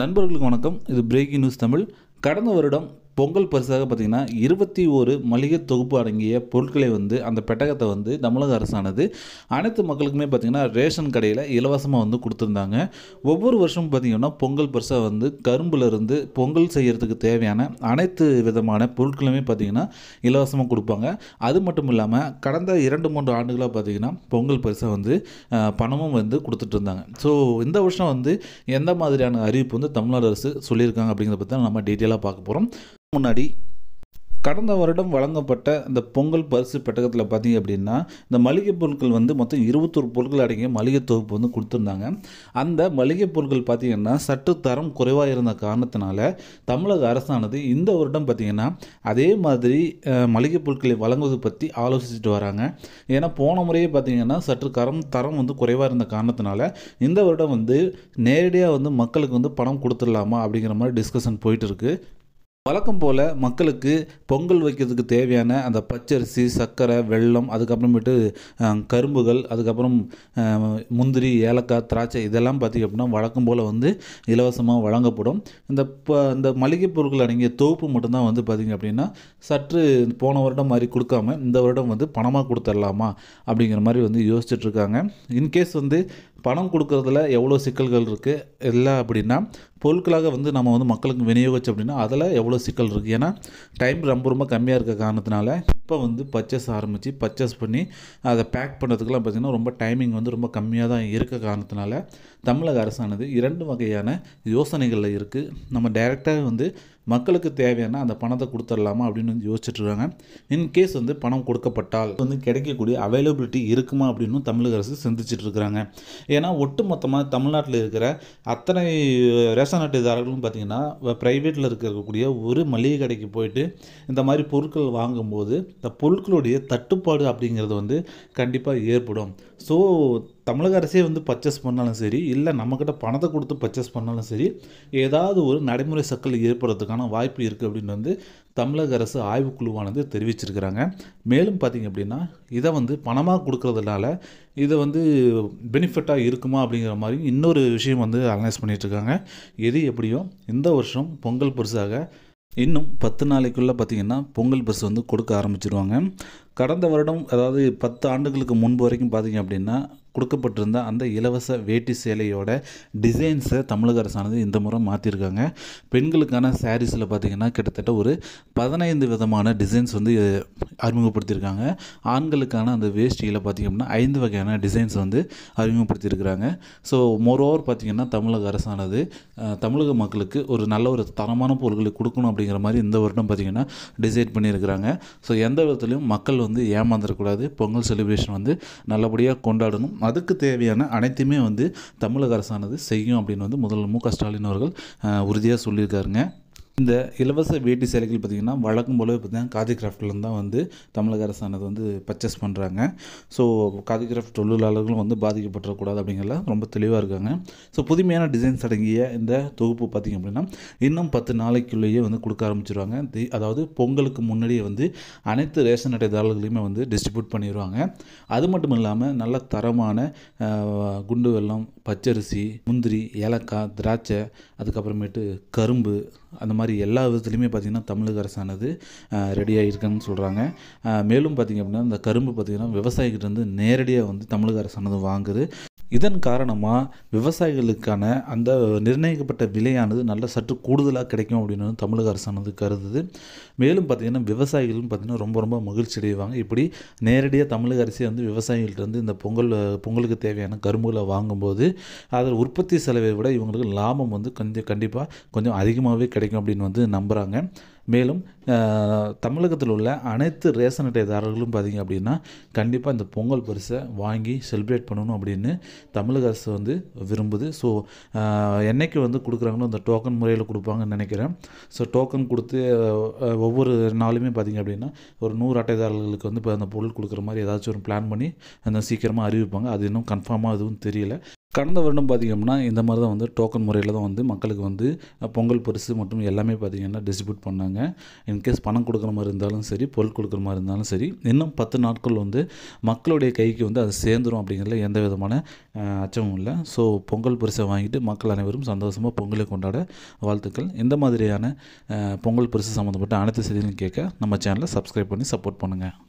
நண்பர்களுக்கு வணக்கம் இது பிரேக்கிங் நியூஸ் தமிழ் கடந்த வருடம் பொங்கல் பரிசாக பார்த்திங்கன்னா இருபத்தி ஒரு மளிகை தொகுப்பு அடங்கிய பொருட்களை வந்து அந்த பெட்டகத்தை வந்து தமிழக அரசானது அனைத்து மக்களுக்குமே பார்த்திங்கன்னா ரேஷன் கடையில் இலவசமாக வந்து கொடுத்துருந்தாங்க ஒவ்வொரு வருஷமும் பார்த்திங்கன்னா பொங்கல் பரிசாக வந்து கரும்புலேருந்து பொங்கல் செய்கிறதுக்கு தேவையான அனைத்து விதமான பொருட்களுமே பார்த்திங்கன்னா இலவசமாக கொடுப்பாங்க அது மட்டும் இல்லாமல் கடந்த இரண்டு மூன்று ஆண்டுகளாக பார்த்திங்கன்னா பொங்கல் பரிசாக வந்து பணமும் வந்து கொடுத்துட்டு இருந்தாங்க ஸோ இந்த வருஷம் வந்து எந்த மாதிரியான அறிவிப்பு வந்து தமிழ்நாடு அரசு சொல்லியிருக்காங்க அப்படிங்கிறத பற்றி நம்ம டீட்டெயிலாக பார்க்க போகிறோம் முன்னாடி கடந்த வருடம் வழங்கப்பட்ட இந்த பொங்கல் பரிசு பெட்டகத்தில் பார்த்தீங்க அப்படின்னா இந்த மளிகை பொருட்கள் வந்து மொத்தம் இருபத்தொரு பொருட்கள் அடங்கிய மளிகை தொகுப்பு வந்து கொடுத்துருந்தாங்க அந்த மளிகை பொருட்கள் பார்த்திங்கன்னா சற்று தரம் குறைவாக இருந்த காரணத்தினால தமிழக அரசானது இந்த வருடம் பார்த்திங்கன்னா அதே மாதிரி மளிகை பொருட்களை வழங்குவது பற்றி ஆலோசிச்சுட்டு வராங்க ஏன்னா போன முறையே பார்த்திங்கன்னா சற்று கரம் தரம் வந்து குறைவாக இருந்த காரணத்தினால இந்த வருடம் வந்து நேரடியாக வந்து மக்களுக்கு வந்து பணம் கொடுத்துடலாமா அப்படிங்கிற மாதிரி டிஸ்கஷன் போயிட்டு இருக்குது வழக்கம் போல் மக்களுக்கு பொங்கல் வைக்கிறதுக்கு தேவையான அந்த பச்சரிசி சர்க்கரை வெள்ளம் அதுக்கப்புறமேட்டு கரும்புகள் அதுக்கப்புறம் முந்திரி ஏலக்காய் திராட்சை இதெல்லாம் பார்த்திங்க அப்படின்னா வழக்கம் போல் வந்து இலவசமாக வழங்கப்படும் இந்த இந்த மளிகை பொருட்கள் அடங்கிய தொகுப்பு மட்டும்தான் வந்து பார்த்திங்க அப்படின்னா சற்று போன வருடம் மாதிரி கொடுக்காம இந்த வருடம் வந்து பணமாக கொடுத்துடலாமா அப்படிங்கிற மாதிரி வந்து யோசிச்சுட்ருக்காங்க இன்கேஸ் வந்து பணம் கொடுக்குறதுல எவ்வளோ சிக்கல்கள் இருக்குது இல்லை அப்படின்னா பொருட்களாக வந்து நம்ம வந்து மக்களுக்கு விநியோகிச்சு அப்படின்னா அதில் எவ்வளோ சிக்கல் இருக்குது ஏன்னா டைம் ரொம்ப ரொம்ப கம்மியாக இருக்க காரணத்தினால இப்போ வந்து பர்ச்சேஸ் ஆரம்பித்து பர்ச்சேஸ் பண்ணி அதை பேக் பண்ணுறதுக்கெலாம் பார்த்திங்கன்னா ரொம்ப டைமிங் வந்து ரொம்ப கம்மியாக தான் இருக்க காரணத்தினால தமிழக அரசானது இரண்டு வகையான யோசனைகளில் இருக்குது நம்ம டைரெக்டாக வந்து மக்களுக்கு தேவையான அந்த பணத்தை கொடுத்துடலாமா அப்படின்னு வந்து யோசிச்சுட்ருக்காங்க இன்கேஸ் வந்து பணம் கொடுக்கப்பட்டால் வந்து கிடைக்கக்கூடிய அவைலபிலிட்டி இருக்குமா அப்படின்னு தமிழக அரசு சிந்திச்சுட்டு இருக்கிறாங்க ஏன்னா ஒட்டு மொத்தமாக தமிழ்நாட்டில் இருக்கிற அத்தனை ரேஷன் அட்டைதாரர்களும் பார்த்திங்கன்னா ப்ரைவேட்டில் இருக்கக்கூடிய ஒரு மளிகை கடைக்கு போயிட்டு இந்த மாதிரி பொருட்கள் வாங்கும்போது இந்த பொருட்களுடைய தட்டுப்பாடு அப்படிங்கிறது வந்து கண்டிப்பாக ஏற்படும் ஸோ தமிழக அரசே வந்து பர்ச்சேஸ் பண்ணாலும் சரி இல்லை நம்மக்கிட்ட பணத்தை கொடுத்து பர்ச்சேஸ் பண்ணாலும் சரி ஏதாவது ஒரு நடைமுறை சக்கல் ஏற்படுறதுக்கான வாய்ப்பு இருக்குது அப்படின்னு வந்து தமிழக அரசு ஆய்வுக்குழுவானது தெரிவிச்சிருக்கிறாங்க மேலும் பார்த்திங்க அப்படின்னா இதை வந்து பணமாக கொடுக்கறதுனால இதை வந்து பெனிஃபிட்டாக இருக்குமா அப்படிங்கிற மாதிரி இன்னொரு விஷயம் வந்து அனலைஸ் பண்ணிகிட்ருக்காங்க எது எப்படியோ இந்த வருஷம் பொங்கல் பரிசாக இன்னும் பத்து நாளைக்குள்ளே பார்த்திங்கன்னா பொங்கல் பஸ் வந்து கொடுக்க ஆரம்பிச்சிருவாங்க கடந்த வருடம் அதாவது பத்து ஆண்டுகளுக்கு முன்பு வரைக்கும் பார்த்திங்க அப்படின்னா கொடுக்கப்பட்டிருந்த அந்த இலவச வேட்டி சேலையோட டிசைன்ஸை தமிழக அரசானது இந்த முறை மாற்றிருக்காங்க பெண்களுக்கான சாரீஸில் பார்த்திங்கன்னா கிட்டத்தட்ட ஒரு பதினைந்து விதமான டிசைன்ஸ் வந்து அறிமுகப்படுத்தியிருக்காங்க ஆண்களுக்கான அந்த வேஷ்டியில் அப்படின்னா ஐந்து வகையான டிசைன்ஸ் வந்து அறிமுகப்படுத்தியிருக்கிறாங்க ஸோ மோரோவர் பார்த்திங்கன்னா தமிழக அரசானது தமிழக மக்களுக்கு ஒரு நல்ல ஒரு தரமான பொருட்களை கொடுக்கணும் அப்படிங்கிற மாதிரி இந்த வருடம் பார்த்திங்கன்னா டிசைட் பண்ணியிருக்கிறாங்க ஸோ எந்த விதத்துலையும் மக்கள் வந்து ஏமாந்துடக்கூடாது பொங்கல் செலிப்ரேஷன் வந்து நல்லபடியாக கொண்டாடணும் அதுக்கு தேவையான அனைத்துமே வந்து தமிழக அரசானது செய்யும் அப்படின்னு வந்து முதல்வர் மு க ஸ்டாலின் அவர்கள் உறுதியாக சொல்லியிருக்காருங்க இந்த இலவச வேட்டி சேலைகள் பார்த்திங்கன்னா வழக்கம் போலவே பார்த்திங்கன்னா காதி கிராஃப்ட்லேருந்து தான் வந்து தமிழக அரசானது வந்து பர்ச்சேஸ் பண்ணுறாங்க ஸோ காதி கிராஃப்ட் தொழிலாளர்களும் வந்து பாதிக்கப்பட்டுறக்கூடாது அப்படிங்கிறத ரொம்ப தெளிவாக இருக்காங்க ஸோ புதுமையான டிசைன்ஸ் அடங்கிய இந்த தொகுப்பு பார்த்திங்க அப்படின்னா இன்னும் பத்து நாளைக்குள்ளேயே வந்து கொடுக்க ஆரம்பிச்சிருவாங்க அதாவது பொங்கலுக்கு முன்னாடியே வந்து அனைத்து ரேஷன் அட்டைதாரர்களையுமே வந்து டிஸ்ட்ரிபியூட் பண்ணிடுவாங்க அது மட்டும் இல்லாமல் நல்ல தரமான குண்டு வெள்ளம் பச்சரிசி முந்திரி ஏலக்காய் திராட்சை அதுக்கப்புறமேட்டு கரும்பு அந்த மாதிரி எல்லா விதத்துலையுமே பார்த்திங்கன்னா தமிழக அரசானது ரெடியாக இருக்குன்னு சொல்கிறாங்க மேலும் பார்த்திங்க அப்படின்னா இந்த கரும்பு பார்த்திங்கன்னா விவசாயிகிட்டேருந்து நேரடியாக வந்து தமிழக அரசானது வாங்குது இதன் காரணமாக விவசாயிகளுக்கான அந்த நிர்ணயிக்கப்பட்ட விலையானது நல்ல சற்று கூடுதலாக கிடைக்கும் அப்படின்னு தமிழக அரசானது கருதுது மேலும் பார்த்திங்கன்னா விவசாயிகளும் பார்த்திங்கன்னா ரொம்ப ரொம்ப மகிழ்ச்சி அடைவாங்க இப்படி நேரடியாக தமிழக அரசே வந்து விவசாயிகள்கிட்ட இந்த பொங்கல் பொங்கலுக்கு தேவையான கரும்புகளை வாங்கும்போது அதில் உற்பத்தி செலவை விட இவங்களுக்கு லாபம் வந்து கொஞ்சம் கண்டிப்பாக கொஞ்சம் அதிகமாகவே கிடைக்கும் அப்படின்னு வந்து நம்புகிறாங்க மேலும் தமிழகத்தில் உள்ள அனைத்து ரேஷன் அட்டைதாரர்களும் பார்த்திங்க அப்படின்னா கண்டிப்பாக இந்த பொங்கல் பரிசை வாங்கி செலிப்ரேட் பண்ணணும் அப்படின்னு தமிழக அரசு வந்து விரும்புது ஸோ என்றைக்கு வந்து கொடுக்குறாங்களோ அந்த டோக்கன் முறையில் கொடுப்பாங்கன்னு நினைக்கிறேன் ஸோ டோக்கன் கொடுத்து ஒவ்வொரு நாளுமே பார்த்திங்க அப்படின்னா ஒரு நூறு அட்டைதாரர்களுக்கு வந்து இப்போ அந்த பொருள் கொடுக்குற மாதிரி ஏதாச்சும் ஒரு பிளான் பண்ணி அந்த சீக்கிரமாக அறிவிப்பாங்க அது இன்னும் கன்ஃபார்மாக எதுவும் தெரியல கடந்த வருடம் பார்த்திங்கன்னா இந்த மாதிரி தான் வந்து டோக்கன் முறையில் தான் வந்து மக்களுக்கு வந்து பொங்கல் பரிசு மற்றும் எல்லாமே பார்த்திங்கன்னா டிஸ்ட்ரிபியூட் பண்ணாங்க இன்கேஸ் பணம் கொடுக்குற மாதிரி இருந்தாலும் சரி பொருள் கொடுக்குற மாதிரி இருந்தாலும் சரி இன்னும் பத்து நாட்கள் வந்து மக்களுடைய கைக்கு வந்து அது சேர்ந்துடும் அப்படிங்கிறதுல எந்த விதமான அச்சமும் இல்லை ஸோ பொங்கல் பரிசை வாங்கிட்டு மக்கள் அனைவரும் சந்தோஷமாக பொங்கலை கொண்டாட வாழ்த்துக்கள் இந்த மாதிரியான பொங்கல் பரிசு சம்மந்தப்பட்ட அனைத்து செய்திகளும் கேட்க நம்ம சேனலை சப்ஸ்கிரைப் பண்ணி சப்போர்ட் பண்ணுங்கள்